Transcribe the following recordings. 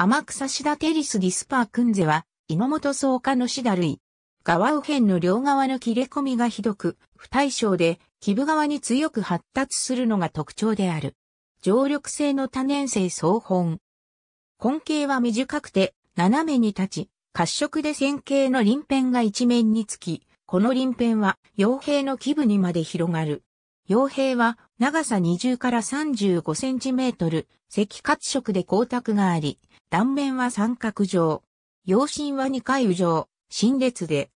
天草シダテリスディスパークンゼは、猪本草加のシダ類。側右辺の両側の切れ込みがひどく、不対称で、基部側に強く発達するのが特徴である。常緑性の多年生草本。根茎は短くて、斜めに立ち、褐色で線形の輪片が一面につき、この輪片は、傭兵の基部にまで広がる。傭兵は、長さ20から35センチメートル、赤褐色で光沢があり、断面は三角状。陽心は二回状、新列で。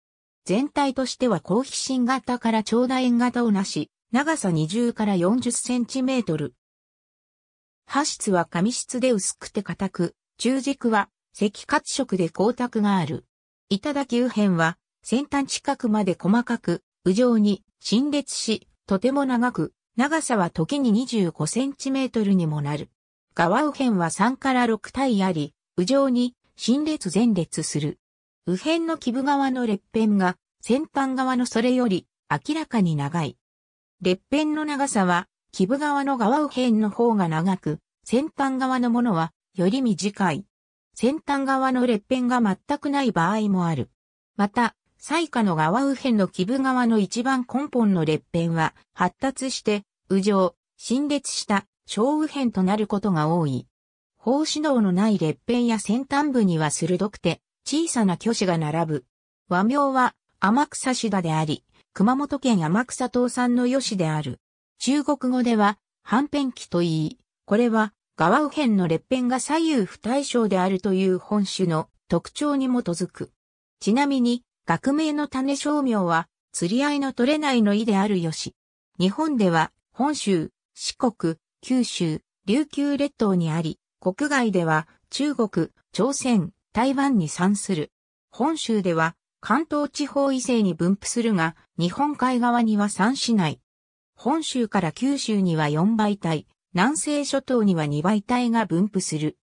全体としては高皮心型から長楕円型をなし、長さ20から40センチメートル。波質は紙質で薄くて硬く、中軸は赤褐色で光沢がある。頂き右辺は先端近くまで細かく、右上に新列し、とても長く、長さは時に25センチメートルにもなる。側右辺は3から6体あり、右上に新列前列する。右辺の基部側の列辺が先端側のそれより明らかに長い。列辺の長さは基部側の側右辺の方が長く、先端側のものはより短い。先端側の列辺が全くない場合もある。また、最下の側右辺の基部側の一番根本の列辺は発達して、右上、新列した小右辺となることが多い。方指導のない列辺や先端部には鋭くて小さな虚子が並ぶ。和名は天草志田であり、熊本県天草東産の吉である。中国語では、反辺期と言い、これは側右辺の列辺が左右不対称であるという本種の特徴に基づく。ちなみに、学名の種商名は、釣り合いの取れないの意であるよし。日本では、本州、四国、九州、琉球列島にあり、国外では、中国、朝鮮、台湾に産する。本州では、関東地方以西に分布するが、日本海側には産しない。本州から九州には4倍体、南西諸島には2倍体が分布する。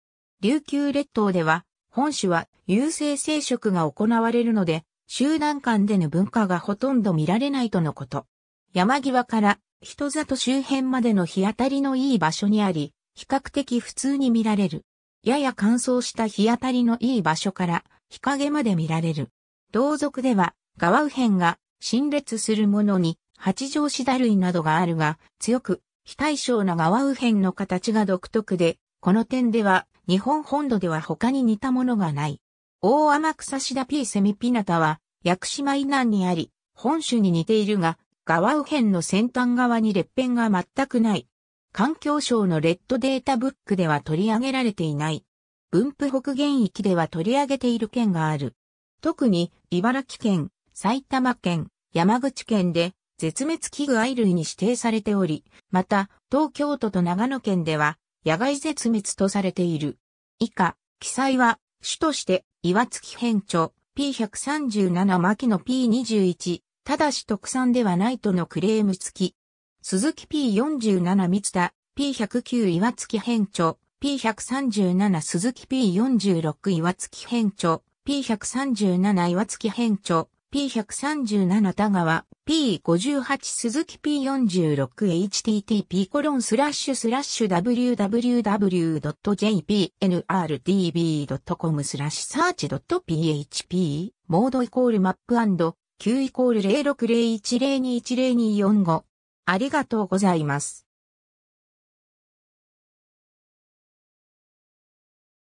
琉球列島では、本州は有性生殖が行われるので、集団間での文化がほとんど見られないとのこと。山際から人里周辺までの日当たりのいい場所にあり、比較的普通に見られる。やや乾燥した日当たりのいい場所から日陰まで見られる。同族では、ガワウヘンが陳列するものに八条シダ類などがあるが、強く、非対称なガワウヘンの形が独特で、この点では日本本土では他に似たものがない。大天草シダ P セミピナタは、薬師島南にあり、本種に似ているが、側右辺の先端側に裂片が全くない。環境省のレッドデータブックでは取り上げられていない。分布北限域では取り上げている県がある。特に、茨城県、埼玉県、山口県で、絶滅危惧愛類に指定されており、また、東京都と長野県では、野外絶滅とされている。以下、記載は、主として、岩月編著、P137 牧野 P21、ただし特産ではないとのクレーム付き。鈴木 P47 三田、P109 岩月編著、P137 鈴木 P46 岩月編著、P137 岩月編著、P137 田川、P58 鈴木 P46http コロンスラッシュスラッシュ www.jpnrdb.com スラッシュ search.php モードイコールマップ &q イコール0601021024 5ありがとうございます。